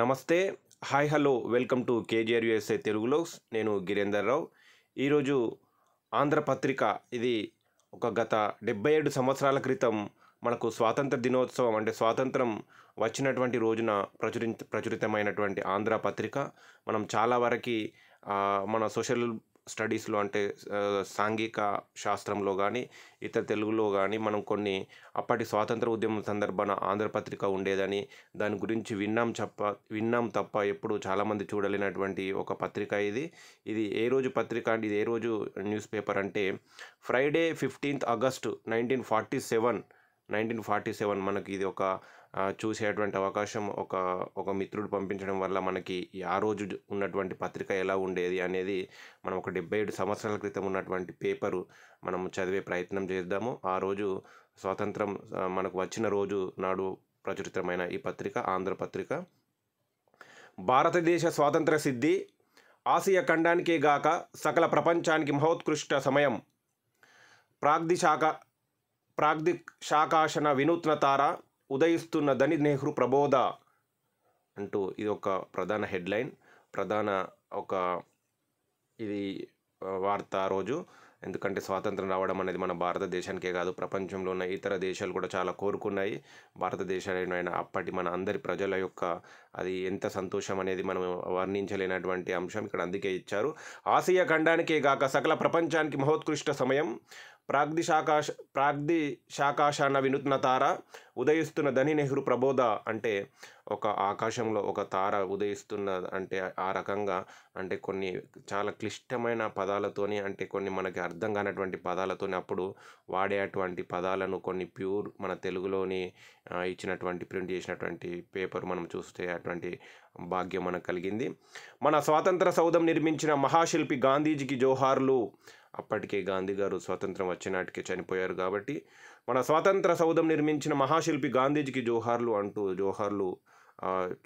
నమస్తే hi hello welcome to KGR USA తెలుగులో నేను గిరేందర్ రావు ఈరోజు ఆంధ్రపత్రిక ఇది ఒక గత డెబ్బై ఏడు సంవత్సరాల క్రితం మనకు స్వాతంత్ర దినోత్సవం అంటే స్వాతంత్రం వచ్చినటువంటి రోజున ప్రచురి ప్రచురితమైనటువంటి ఆంధ్రపత్రిక మనం చాలా వరకు మన సోషల్ స్టడీస్లో అంటే సాంఘిక శాస్త్రంలో కానీ ఇతర తెలుగులో కానీ మనం కొన్ని అప్పటి స్వాతంత్ర ఉద్యమం సందర్భాన ఆంధ్రపత్రిక ఉండేదని దాని గురించి విన్నాం చెప్ప విన్నాం తప్ప ఎప్పుడు చాలామంది చూడలేనటువంటి ఒక పత్రిక ఇది ఇది ఏ రోజు పత్రిక అంటే ఇది ఏ రోజు న్యూస్ పేపర్ అంటే Friday fifteenth August nineteen forty seven nineteen forty seven మనకి ఇది ఒక చూసేటువంటి అవకాశం ఒక ఒక మిత్రుడు పంపించడం వల్ల మనకి ఆ రోజు ఉన్నటువంటి పత్రిక ఎలా ఉండేది అనేది మనం ఒక డెబ్బై ఏడు సంవత్సరాల క్రితం ఉన్నటువంటి పేపరు మనం చదివే ప్రయత్నం చేద్దాము ఆ రోజు స్వాతంత్రం మనకు వచ్చిన రోజు నాడు ప్రచురితమైన ఈ పత్రిక ఆంధ్ర పత్రిక భారతదేశ స్వాతంత్ర సిద్ధి ఆసియా ఖండానికే గాక సకల ప్రపంచానికి మహోత్కృష్ట సమయం ప్రాగ్ది శాఖ ప్రాగ్ది శాకాశన వినూత్న తార ఉదయిస్తున్నదని నెహ్రూ ప్రబోధ అంటూ ఇది ఒక ప్రధాన హెడ్లైన్ ప్రధాన ఒక ఇది వార్త రోజు ఎందుకంటే స్వాతంత్రం రావడం అనేది మన భారతదేశానికే కాదు ప్రపంచంలో ఉన్న ఇతర దేశాలు కూడా చాలా కోరుకున్నాయి భారతదేశాలైన అప్పటి మన అందరి ప్రజల యొక్క అది ఎంత సంతోషం అనేది మనం వర్ణించలేనటువంటి అంశం ఇక్కడ అందుకే ఇచ్చారు ఆసియా ఖండానికే కాక సకల ప్రపంచానికి మహోత్కృష్ట సమయం ప్రాగ్దిశాకాశ ప్రాగ్ది శాకాశాన వినూత్న తార ఉదయిస్తున్న ధని నెహ్రూ ప్రబోధ అంటే ఒక ఆకాశంలో ఒక తార ఉదయిస్తున్న అంటే ఆ రకంగా అంటే కొన్ని చాలా క్లిష్టమైన పదాలతోని అంటే కొన్ని మనకి అర్థం కానటువంటి పదాలతోని అప్పుడు వాడేటువంటి పదాలను కొన్ని ప్యూర్ మన తెలుగులోని ఇచ్చినటువంటి ప్రింట్ చేసినటువంటి పేపర్ మనం చూస్తే అటువంటి భాగ్యం మనకు కలిగింది మన స్వాతంత్ర సౌధం నిర్మించిన మహాశిల్పి గాంధీజీకి జోహార్లు అప్పటికే గాంధీ గారు స్వాతంత్రం వచ్చినాటికే చనిపోయారు కాబట్టి మన స్వాతంత్ర సౌధం నిర్మించిన మహాశిల్పి గాంధీజీకి జోహార్లు అంటూ జోహార్లు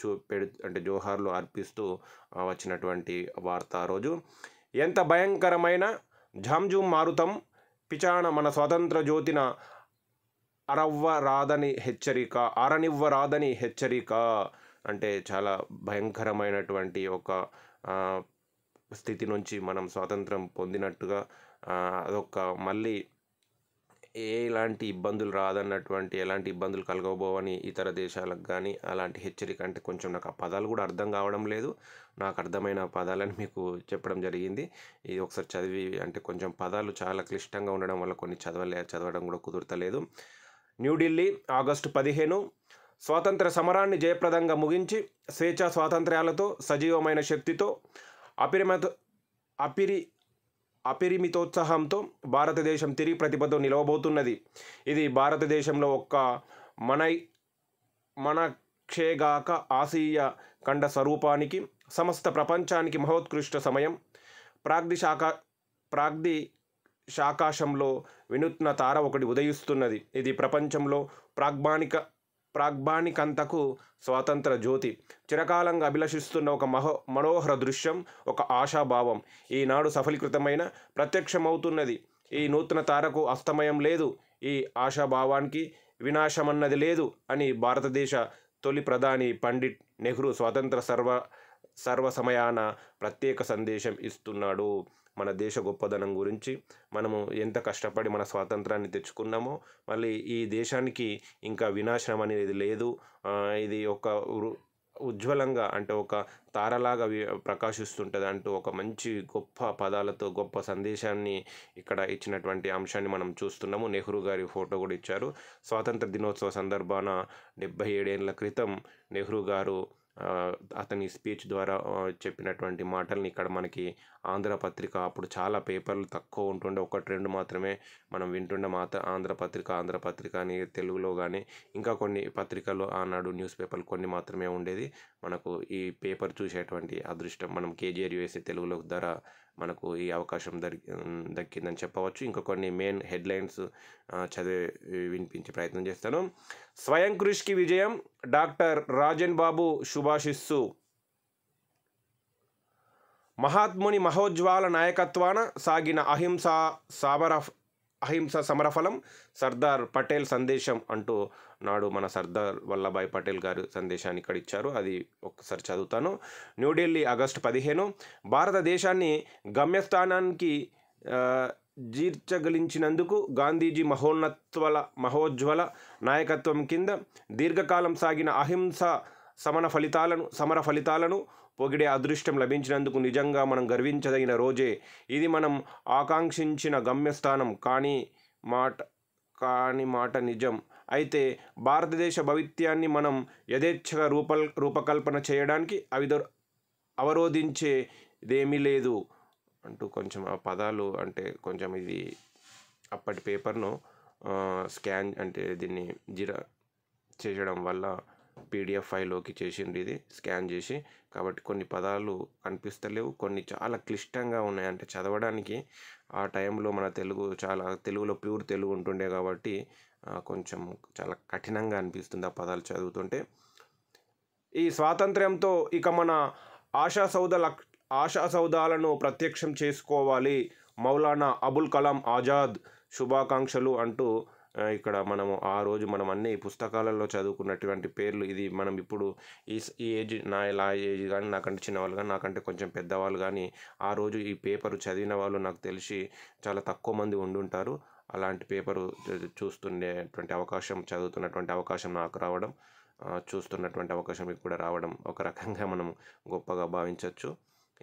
చూ పెడు అంటే జోహార్లు అర్పిస్తూ వచ్చినటువంటి వార్త ఆ రోజు ఎంత భయంకరమైన ఝాంజూమ్ మారుతం పిచాణ మన స్వాతంత్ర జ్యోతిన అరవ్వరాదని హెచ్చరిక అరనివ్వరాదని హెచ్చరిక అంటే చాలా భయంకరమైనటువంటి ఒక స్థితి నుంచి మనం స్వాతంత్రం పొందినట్టుగా అదొక మళ్ళీ ఎలాంటి ఇబ్బందులు రాదన్నటువంటి ఎలాంటి ఇబ్బందులు కలగబోవని ఇతర దేశాలకు కానీ అలాంటి హెచ్చరిక అంటే కొంచెం నాకు ఆ పదాలు కూడా అర్థం కావడం లేదు నాకు అర్థమైన పదాలని మీకు చెప్పడం జరిగింది ఇది ఒకసారి చదివి అంటే కొంచెం పదాలు చాలా క్లిష్టంగా ఉండడం వల్ల కొన్ని చదవలే చదవడం కూడా కుదురతలేదు న్యూఢిల్లీ ఆగస్టు పదిహేను స్వాతంత్ర సమరాన్ని జయప్రదంగా ముగించి స్వేచ్ఛా స్వాతంత్ర్యాలతో సజీవమైన శక్తితో అపరిమిత అపిరి అపరిమితోత్సాహంతో భారతదేశం తిరిగి ప్రతిభతో నిలవబోతున్నది ఇది భారతదేశంలో ఒక్క మనై మనక్షేగాక ఆసియా ఖండ స్వరూపానికి సమస్త ప్రపంచానికి మహోత్కృష్ట సమయం ప్రాగ్ది శాఖ ప్రాగ్ది శాకాశంలో వినూత్న తార ఒకటి ఉదయిస్తున్నది ఇది ప్రపంచంలో ప్రాగ్మానిక ప్రాగ్బాణికంతకు స్వాతంత్ర జ్యోతి చిరకాలంగా అభిలషిస్తున్న ఒక మహో మనోహర దృశ్యం ఒక ఆశాభావం ఈనాడు సఫలీకృతమైన ప్రత్యక్షమవుతున్నది ఈ నూతన తారకు అస్తమయం లేదు ఈ ఆశాభావానికి వినాశమన్నది లేదు అని భారతదేశ తొలి ప్రధాని పండిట్ నెహ్రూ స్వాతంత్ర సర్వ సర్వసమయాన ప్రత్యేక సందేశం ఇస్తున్నాడు మన దేశ గొప్పదనం గురించి మనము ఎంత కష్టపడి మన స్వాతంత్రాన్ని తెచ్చుకున్నామో మళ్ళీ ఈ దేశానికి ఇంకా వినాశనం అనేది లేదు ఇది ఒక ఉజ్వలంగా అంటే ఒక తారలాగా ప్రకాశిస్తుంటుంది అంటూ ఒక మంచి గొప్ప పదాలతో గొప్ప సందేశాన్ని ఇక్కడ ఇచ్చినటువంటి అంశాన్ని మనం చూస్తున్నాము నెహ్రూ గారి ఫోటో కూడా ఇచ్చారు స్వాతంత్ర దినోత్సవ సందర్భాన డెబ్బై ఏడేళ్ల క్రితం నెహ్రూ గారు అతని స్పీచ్ ద్వారా చెప్పినటువంటి మాటల్ని ఇక్కడ మనకి ఆంధ్ర పత్రిక అప్పుడు చాలా పేపర్లు తక్కువ ఉంటుండే ఒకటి రెండు మాత్రమే మనం వింటుండే మాత్ర ఆంధ్ర పత్రిక ఆంధ్ర పత్రిక అని తెలుగులో కానీ ఇంకా కొన్ని పత్రికలు ఆనాడు న్యూస్ పేపర్లు కొన్ని మాత్రమే ఉండేది మనకు ఈ పేపర్ చూసేటువంటి అదృష్టం మనం కేజీఆర్ యూఎస్ఏ తెలుగులో ద్వారా మనకు ఈ అవకాశం దొరి దక్కిందని చెప్పవచ్చు ఇంకా కొన్ని మెయిన్ హెడ్లైన్స్ చదివి వినిపించే ప్రయత్నం చేస్తాను స్వయం కృషికి విజయం డాక్టర్ రాజన్ బాబు శుభాషిస్సు మహాత్ముని మహోజ్వాల నాయకత్వాన సాగిన అహింస సాబర అహింస సమరఫలం సర్దార్ పటేల్ సందేశం అంటూ నాడు మన సర్దార్ వల్లభాయ్ పటేల్ గారు సందేశాన్ని ఇక్కడ ఇచ్చారు అది ఒక్కసారి చదువుతాను న్యూఢిల్లీ ఆగస్టు పదిహేను భారతదేశాన్ని గమ్యస్థానానికి జీర్చగలించినందుకు గాంధీజీ మహోన్నత్వల మహోజ్వల నాయకత్వం కింద దీర్ఘకాలం సాగిన అహింస సమన ఫలితాలను సమర ఫలితాలను పొగిడే అదృష్టం లభించినందుకు నిజంగా మనం గర్వించదగిన రోజే ఇది మనం ఆకాంక్షించిన గమ్యస్థానం కానీ మాట కాని మాట నిజం అయితే భారతదేశ భవిత్యాన్ని మనం యథేచ్ఛగా రూపల్ రూపకల్పన చేయడానికి అవిద అవరోధించేదేమీ లేదు అంటూ కొంచెం ఆ పదాలు అంటే కొంచెం ఇది అప్పటి పేపర్ను స్కాన్ అంటే దీన్ని జిరా చేయడం వల్ల పీడిఎఫ్ ఫైల్లోకి చేసింది ఇది స్కాన్ చేసి కాబట్టి కొన్ని పదాలు కనిపిస్తలేవు కొన్ని చాలా క్లిష్టంగా ఉన్నాయి అంటే చదవడానికి ఆ టైంలో మన తెలుగు చాలా తెలుగులో ప్యూర్ తెలుగు ఉంటుండే కాబట్టి కొంచెం చాలా కఠినంగా అనిపిస్తుంది ఆ పదాలు చదువుతుంటే ఈ స్వాతంత్ర్యంతో ఇక మన ఆశా సౌద ఆశా సౌధాలను ప్రత్యక్షం చేసుకోవాలి మౌలానా అబుల్ కలాం ఆజాద్ శుభాకాంక్షలు అంటూ ఇక్కడ మనము ఆ రోజు మనం అన్ని పుస్తకాలలో చదువుకున్నటువంటి పేర్లు ఇది మనం ఇప్పుడు ఈ ఈ ఏజ్ నా ఇలా ఏజ్ కానీ నాకంటే చిన్నవాళ్ళు కానీ నాకంటే కొంచెం పెద్దవాళ్ళు కానీ ఆ రోజు ఈ పేపర్ చదివిన వాళ్ళు నాకు తెలిసి చాలా తక్కువ మంది ఉండుంటారు అలాంటి పేపరు చూస్తుండేటువంటి అవకాశం చదువుతున్నటువంటి అవకాశం నాకు రావడం చూస్తున్నటువంటి అవకాశం మీకు కూడా రావడం ఒక రకంగా మనం గొప్పగా భావించవచ్చు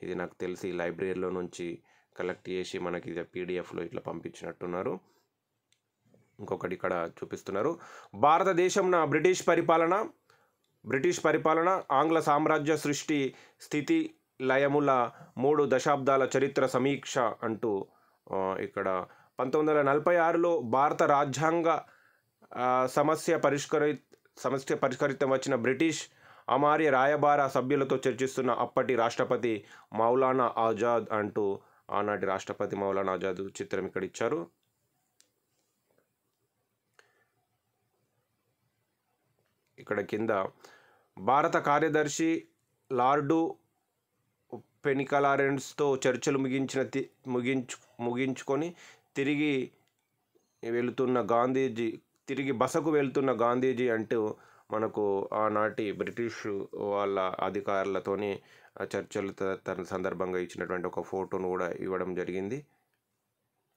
ఇది నాకు తెలిసి లైబ్రరీలో నుంచి కలెక్ట్ చేసి మనకి ఇది పీడిఎఫ్లో ఇట్లా పంపించినట్టున్నారు ఇంకొకటి ఇక్కడ చూపిస్తున్నారు భారతదేశం నా బ్రిటిష్ పరిపాలన బ్రిటిష్ పరిపాలన ఆంగ్ల సామ్రాజ్య సృష్టి స్థితి లయముల మూడు దశాబ్దాల చరిత్ర సమీక్ష అంటూ ఇక్కడ పంతొమ్మిది వందల నలభై ఆరులో భారత రాజ్యాంగ సమస్య పరిష్కరి సమస్య పరిష్కరితం వచ్చిన బ్రిటిష్ అమార్య రాయబార సభ్యులతో చర్చిస్తున్న అప్పటి రాష్ట్రపతి మౌలానా ఆజాద్ అంటూ ఆనాటి రాష్ట్రపతి మౌలానా ఆజాద్ చిత్రం ఇక్కడ ఇచ్చారు ఇక్కడ కింద భారత కార్యదర్శి లార్డు పెనికలారెన్స్తో చర్చలు ముగించిన ముగించు ముగించుకొని తిరిగి వెళుతున్న గాంధీజీ తిరిగి బసకు వెళ్తున్న గాంధీజీ అంటూ మనకు ఆనాటి బ్రిటిష్ వాళ్ళ అధికారులతోని చర్చలు తన సందర్భంగా ఇచ్చినటువంటి ఒక ఫోటోను కూడా ఇవ్వడం జరిగింది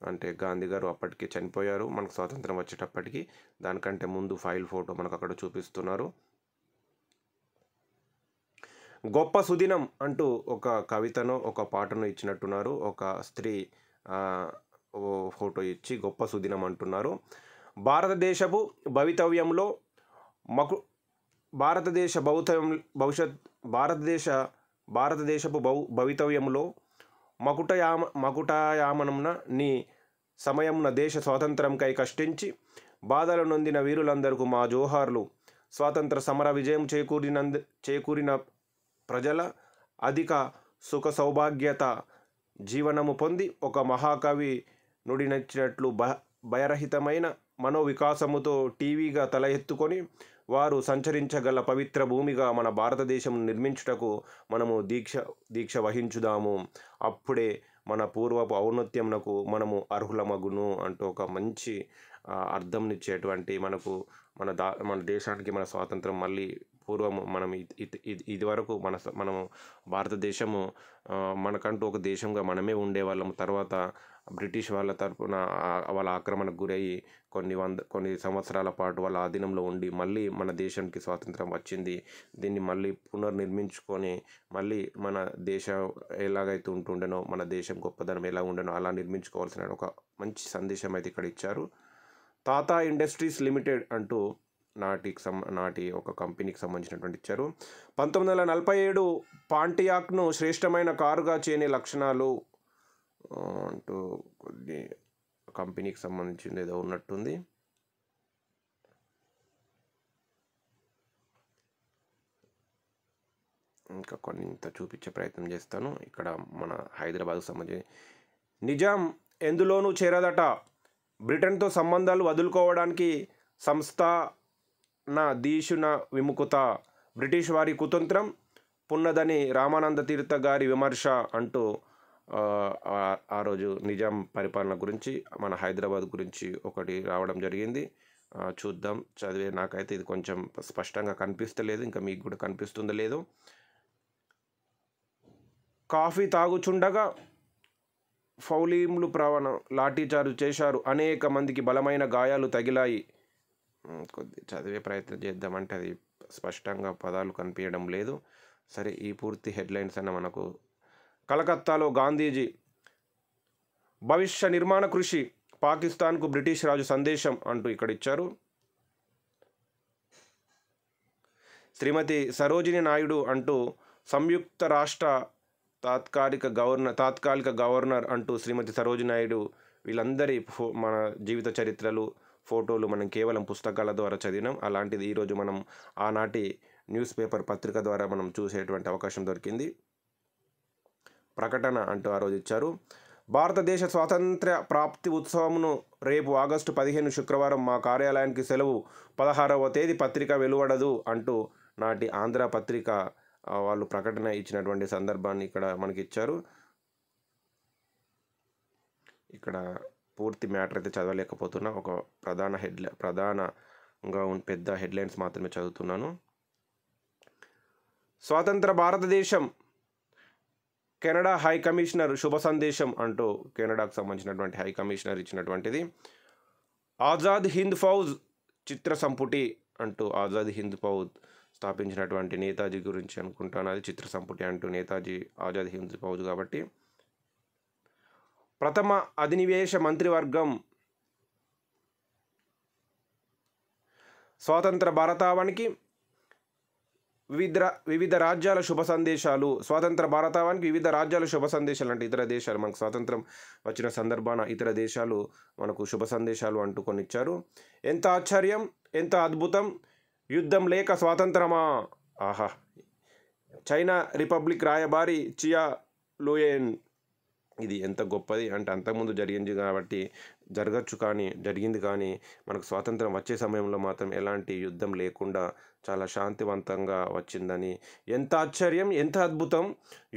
అంటే గాంధీ గారు అప్పటికి చనిపోయారు మనకు స్వాతంత్రం వచ్చేటప్పటికి దానికంటే ముందు ఫైల్ ఫోటో మనకు అక్కడ చూపిస్తున్నారు గొప్ప సుదినం అంటూ ఒక కవితను ఒక పాటను ఇచ్చినట్టున్నారు ఒక స్త్రీ ఫోటో ఇచ్చి గొప్ప సుదినం అంటున్నారు భారతదేశపు భవితవ్యంలో మకు భారతదేశ భౌతవ్యం భవిష్యత్ భారతదేశ భారతదేశపు భౌ భవితవ్యంలో మకుటయామ మకుటాయామనమున నీ సమయంన దేశ స్వాతంత్రంకై కష్టించి బాధలు నొందిన వీరులందరకు మా జోహార్లు స్వాతంత్ర సమర విజయం చేకూరిన చేకూరిన ప్రజల అధిక సుఖ సౌభాగ్యత జీవనము పొంది ఒక మహాకవి నుడినచ్చినట్లు భ భయరహితమైన మనోవికాసముతో టీవీగా తల ఎత్తుకొని వారు సంచరించగల పవిత్ర భూమిగా మన భారతదేశం నిర్మించుటకు మనము దీక్ష దీక్ష వహించుదాము అప్పుడే మన పూర్వపు ఔన్నత్యమునకు మనము అర్హులమగును అంటూ ఒక మంచి అర్థంనిచ్చేటువంటి మనకు మన దా మన దేశానికి మన స్వాతంత్రం మళ్ళీ పూర్వము మనం ఇది వరకు మన మనము భారతదేశము మనకంటూ ఒక దేశంగా మనమే ఉండేవాళ్ళము తర్వాత బ్రిటిష్ వాళ్ళ తరపున వాళ్ళ ఆక్రమణకు గురయ్యి కొన్ని వంద కొన్ని సంవత్సరాల పాటు వాళ్ళ ఆధీనంలో ఉండి మళ్ళీ మన దేశానికి స్వాతంత్రం వచ్చింది దీన్ని మళ్ళీ పునర్నిర్మించుకొని మళ్ళీ మన దేశం ఎలాగైతే ఉంటుండేనో మన దేశం గొప్పదనం ఎలా ఉండేనో అలా నిర్మించుకోవాల్సిన ఒక మంచి సందేశం అయితే ఇక్కడ ఇచ్చారు తాతా ఇండస్ట్రీస్ లిమిటెడ్ అంటూ నాటికి సం నాటి ఒక కంపెనీకి సంబంధించినటువంటి ఇచ్చారు పంతొమ్మిది వందల నలభై ఏడు పాంటియాక్ను శ్రేష్టమైన కారుగా చేయని లక్షణాలు అంటూ కొన్ని కంపెనీకి సంబంధించింది ఏదో ఉన్నట్టుంది ఇంకా కొన్ని ఇంత చూపించే ప్రయత్నం చేస్తాను ఇక్కడ మన హైదరాబాద్కు సంబంధించి నిజాం ఎందులోనూ చేరదట బ్రిటన్తో సంబంధాలు వదులుకోవడానికి సంస్థ నా దీశున విముకుత బ్రిటిష్ వారి కుతంత్రం పున్నదని రామానంద తీర్థ గారి విమర్శ అంటూ ఆ రోజు నిజాం పరిపాలన గురించి మన హైదరాబాద్ గురించి ఒకటి రావడం జరిగింది చూద్దాం చదివే నాకైతే ఇది కొంచెం స్పష్టంగా కనిపిస్తలేదు ఇంకా మీకు కూడా కనిపిస్తుంది లేదు కాఫీ తాగుచుండగా ఫౌలీంలు ప్రవణ లాఠీచారు చేశారు అనేక మందికి బలమైన గాయాలు తగిలాయి కొద్ది చదివే ప్రయత్నం చేద్దామంటే అది స్పష్టంగా పదాలు కనిపించడం లేదు సరే ఈ పూర్తి హెడ్లైన్స్ అన్న మనకు కలకత్తాలో గాంధీజీ భవిష్య నిర్మాణ కృషి పాకిస్తాన్కు బ్రిటిష్ రాజు సందేశం అంటూ ఇక్కడ ఇచ్చారు శ్రీమతి సరోజిని నాయుడు అంటూ సంయుక్త రాష్ట్ర తాత్కాలిక గవర్నర్ తాత్కాలిక గవర్నర్ అంటూ శ్రీమతి సరోజినాయుడు నాయుడు వీళ్ళందరి మన జీవిత చరిత్రలు ఫోటోలు మనం కేవలం పుస్తకాల ద్వారా చదివినాం అలాంటిది ఈరోజు మనం ఆనాటి న్యూస్ పేపర్ పత్రిక ద్వారా మనం చూసేటువంటి అవకాశం దొరికింది ప్రకటన అంటూ ఆ రోజు ఇచ్చారు భారతదేశ స్వాతంత్ర్య ప్రాప్తి ఉత్సవమును రేపు ఆగస్టు పదిహేను శుక్రవారం మా కార్యాలయానికి సెలవు పదహారవ తేదీ పత్రిక వెలువడదు అంటూ నాటి ఆంధ్ర పత్రిక వాళ్ళు ప్రకటన ఇచ్చినటువంటి సందర్భాన్ని ఇక్కడ మనకి ఇచ్చారు ఇక్కడ పూర్తి మ్యాటర్ అయితే చదవలేకపోతున్నా ఒక ప్రధాన హెడ్ ప్రధానంగా పెద్ద హెడ్లైన్స్ మాత్రమే చదువుతున్నాను స్వాతంత్ర భారతదేశం కెనడా హై కమిషనర్ శుభ సందేశం అంటూ కెనడాకు సంబంధించినటువంటి హై కమిషనర్ ఇచ్చినటువంటిది ఆజాద్ హింద్ ఫౌజ్ చిత్ర సంపుటి అంటూ ఆజాద్ హింద్ ఫౌజ్ స్థాపించినటువంటి నేతాజీ గురించి అనుకుంటాను అది చిత్ర సంపుటి అంటూ నేతాజీ ఆజాద్ హింద్ ఫౌజ్ కాబట్టి ప్రథమ అధినివేశ మంత్రివర్గం స్వాతంత్ర భారతావానికి వివిధ వివిధ రాజ్యాల శుభ సందేశాలు స్వాతంత్ర భారతావానికి వివిధ రాజ్యాల శుభ సందేశాలు అంటే ఇతర దేశాలు మనకు స్వాతంత్రం వచ్చిన సందర్భాన ఇతర దేశాలు మనకు శుభ సందేశాలు అంటూ కొన్ని ఇచ్చారు ఎంత ఆశ్చర్యం ఎంత అద్భుతం యుద్ధం లేక స్వాతంత్రమా ఆహా చైనా రిపబ్లిక్ రాయబారి చియా లూయెన్ ఇది ఎంత గొప్పది అంటే అంతకుముందు జరిగింది కాబట్టి జరగచ్చు కానీ జరిగింది కానీ మనకు స్వాతంత్రం వచ్చే సమయంలో మాత్రం ఎలాంటి యుద్ధం లేకుండా చాలా శాంతివంతంగా వచ్చిందని ఎంత ఆశ్చర్యం ఎంత అద్భుతం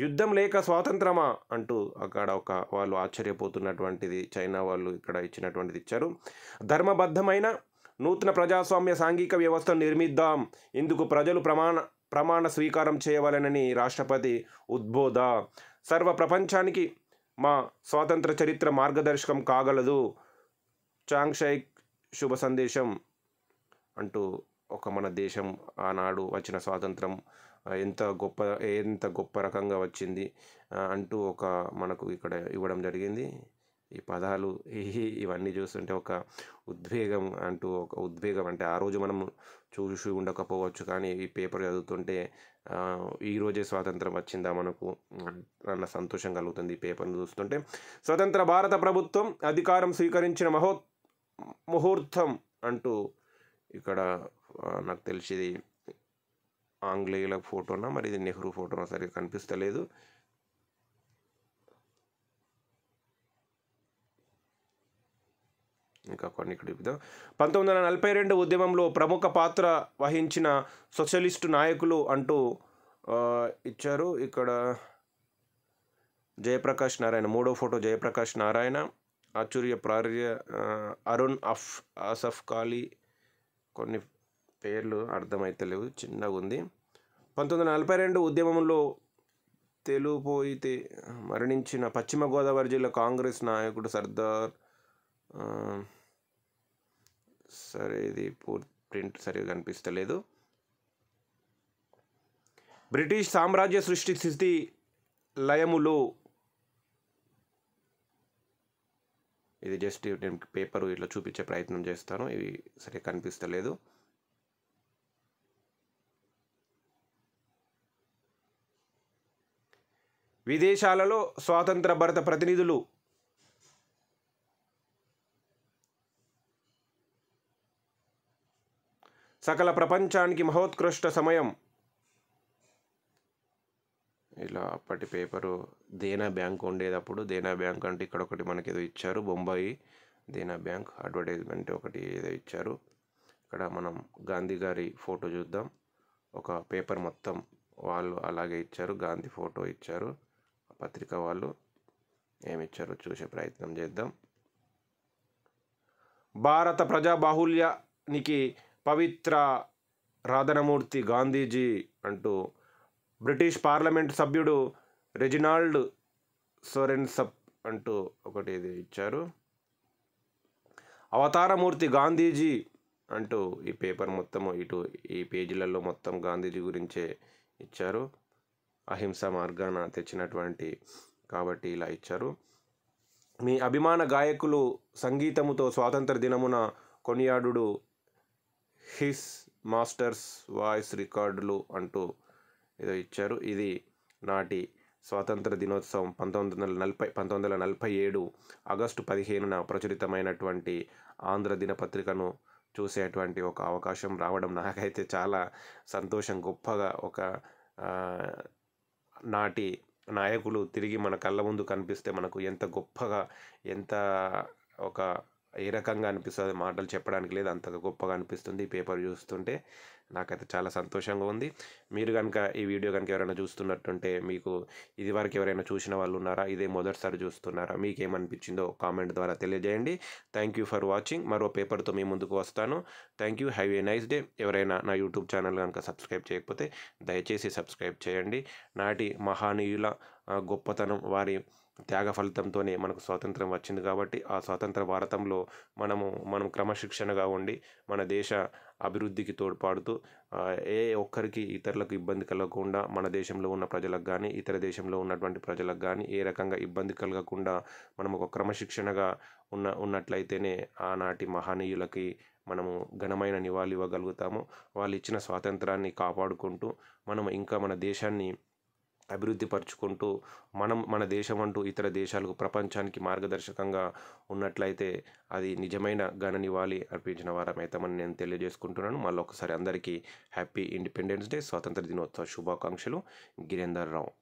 యుద్ధం లేక స్వాతంత్రమా అంటూ అక్కడ ఒక వాళ్ళు ఆశ్చర్యపోతున్నటువంటిది చైనా వాళ్ళు ఇక్కడ ఇచ్చినటువంటిది ఇచ్చారు ధర్మబద్ధమైన నూతన ప్రజాస్వామ్య సాంఘిక వ్యవస్థను నిర్మిద్దాం ఇందుకు ప్రజలు ప్రమాణ ప్రమాణ స్వీకారం చేయవాలనని రాష్ట్రపతి ఉద్బోధ సర్వ ప్రపంచానికి మా స్వాతంత్ర చరిత్ర మార్గదర్శకం కాగలదు చాంగ్షైక్ శుభ సందేశం అంటూ ఒక మన దేశం ఆనాడు వచ్చిన స్వాతంత్రం ఎంత గొప్ప ఎంత గొప్ప రకంగా వచ్చింది అంటూ ఒక మనకు ఇక్కడ ఇవ్వడం జరిగింది ఈ పదాలు ఇవన్నీ చూస్తుంటే ఒక ఉద్వేగం అంటూ ఒక ఉద్వేగం అంటే ఆ రోజు మనం చూసి ఉండకపోవచ్చు కానీ ఈ పేపర్ చదువుతుంటే ఈరోజే స్వాతంత్రం వచ్చిందా మనకు అన్న సంతోషం కలుగుతుంది పేపర్ను చూస్తుంటే స్వతంత్ర భారత ప్రభుత్వం అధికారం స్వీకరించిన మహో ముహూర్తం అంటూ ఇక్కడ నాకు తెలిసిది ఆంగ్లేయుల ఫోటోనా మరి ఇది నెహ్రూ ఫోటోనా సరిగ్గా కనిపిస్తలేదు ఇంకా కొన్ని ఇక్కడ పంతొమ్మిది వందల నలభై రెండు ఉద్యమంలో ప్రముఖ పాత్ర వహించిన సోషలిస్టు నాయకులు అంటూ ఇచ్చారు ఇక్కడ జయప్రకాష్ నారాయణ మూడో ఫోటో జయప్రకాష్ నారాయణ ఆచుర్య ప్రార్య అరుణ్ అఫ్ ఆసఫ్ ఖాళీ కొన్ని పేర్లు లేవు చిన్నగా ఉంది పంతొమ్మిది వందల నలభై రెండు ఉద్యమంలో తెలుపోయితే మరణించిన పశ్చిమ గోదావరి జిల్లా కాంగ్రెస్ నాయకుడు సర్దార్ సరే ఇది పూర్తి ప్రింట్ సరిగా కనిపిస్తలేదు బ్రిటిష్ సామ్రాజ్య సృష్టి స్థితి లయములు ఇది జస్ట్ నేను పేపర్ ఇట్లా చూపించే ప్రయత్నం చేస్తాను ఇవి సరే కనిపిస్తలేదు విదేశాలలో స్వాతంత్ర భారత ప్రతినిధులు సకల ప్రపంచానికి మహోత్కృష్ట సమయం ఇలా అప్పటి పేపరు దేనా బ్యాంక్ ఉండేటప్పుడు దేనా బ్యాంక్ అంటే ఇక్కడ ఒకటి మనకి ఏదో ఇచ్చారు బొంబాయి దేనా బ్యాంక్ అడ్వర్టైజ్మెంట్ ఒకటి ఏదో ఇచ్చారు ఇక్కడ మనం గాంధీ గారి ఫోటో చూద్దాం ఒక పేపర్ మొత్తం వాళ్ళు అలాగే ఇచ్చారు గాంధీ ఫోటో ఇచ్చారు పత్రిక వాళ్ళు ఏమిచ్చారో చూసే ప్రయత్నం చేద్దాం భారత ప్రజా బాహుల్యానికి పవిత్ర రాధనమూర్తి గాంధీజీ అంటూ బ్రిటిష్ పార్లమెంట్ సభ్యుడు రెజినాల్డ్ సోరెన్సప్ అంటూ ఒకటి ఇది ఇచ్చారు అవతారమూర్తి గాంధీజీ అంటూ ఈ పేపర్ మొత్తము ఇటు ఈ పేజీలలో మొత్తం గాంధీజీ గురించే ఇచ్చారు అహింస మార్గాన తెచ్చినటువంటి కాబట్టి ఇలా ఇచ్చారు మీ అభిమాన గాయకులు సంగీతముతో స్వాతంత్ర దినమున కొనియాడు హిస్ మాస్టర్స్ వాయిస్ రికార్డులు అంటూ ఏదో ఇచ్చారు ఇది నాటి స్వాతంత్ర దినోత్సవం పంతొమ్మిది వందల నలభై పంతొమ్మిది వందల నలభై ఏడు ఆగస్టు పదిహేనున ప్రచురితమైనటువంటి ఆంధ్ర దినపత్రికను చూసేటువంటి ఒక అవకాశం రావడం నాకైతే చాలా సంతోషం గొప్పగా ఒక నాటి నాయకులు తిరిగి మన కళ్ళ ముందు కనిపిస్తే మనకు ఎంత గొప్పగా ఎంత ఒక ఏ రకంగా అనిపిస్తుంది మాటలు చెప్పడానికి లేదు అంత గొప్పగా అనిపిస్తుంది ఈ పేపర్ చూస్తుంటే నాకైతే చాలా సంతోషంగా ఉంది మీరు కనుక ఈ వీడియో కనుక ఎవరైనా చూస్తున్నట్టుంటే మీకు ఇది వరకు ఎవరైనా చూసిన వాళ్ళు ఉన్నారా ఇదే మొదటిసారి చూస్తున్నారా మీకు ఏమనిపించిందో కామెంట్ ద్వారా తెలియజేయండి థ్యాంక్ యూ ఫర్ వాచింగ్ మరో పేపర్తో మీ ముందుకు వస్తాను thank you have a nice day ఎవరైనా నా యూట్యూబ్ ఛానల్ కనుక సబ్స్క్రైబ్ చేయకపోతే దయచేసి సబ్స్క్రైబ్ చేయండి నాటి మహానీయుల గొప్పతనం వారి త్యాగ ఫలితంతోనే మనకు స్వాతంత్రం వచ్చింది కాబట్టి ఆ స్వాతంత్ర భారతంలో మనము మనం క్రమశిక్షణగా ఉండి మన దేశ అభివృద్ధికి తోడ్పాడుతూ ఏ ఒక్కరికి ఇతరులకు ఇబ్బంది కలగకుండా మన దేశంలో ఉన్న ప్రజలకు కానీ ఇతర దేశంలో ఉన్నటువంటి ప్రజలకు కానీ ఏ రకంగా ఇబ్బంది కలగకుండా మనం ఒక క్రమశిక్షణగా ఉన్న ఉన్నట్లయితేనే ఆనాటి మహనీయులకి మనము ఘనమైన నివాళి ఇవ్వగలుగుతాము వాళ్ళు ఇచ్చిన స్వాతంత్రాన్ని కాపాడుకుంటూ మనం ఇంకా మన దేశాన్ని అభివృద్ధి పరుచుకుంటూ మనం మన దేశం అంటూ ఇతర దేశాలకు ప్రపంచానికి మార్గదర్శకంగా ఉన్నట్లయితే అది నిజమైన ఘన నివాళి అర్పించిన వారమైతామని నేను తెలియజేసుకుంటున్నాను మళ్ళీ ఒకసారి అందరికీ హ్యాపీ ఇండిపెండెన్స్ డే స్వాతంత్ర దినోత్సవ శుభాకాంక్షలు గిరేందర్ రావు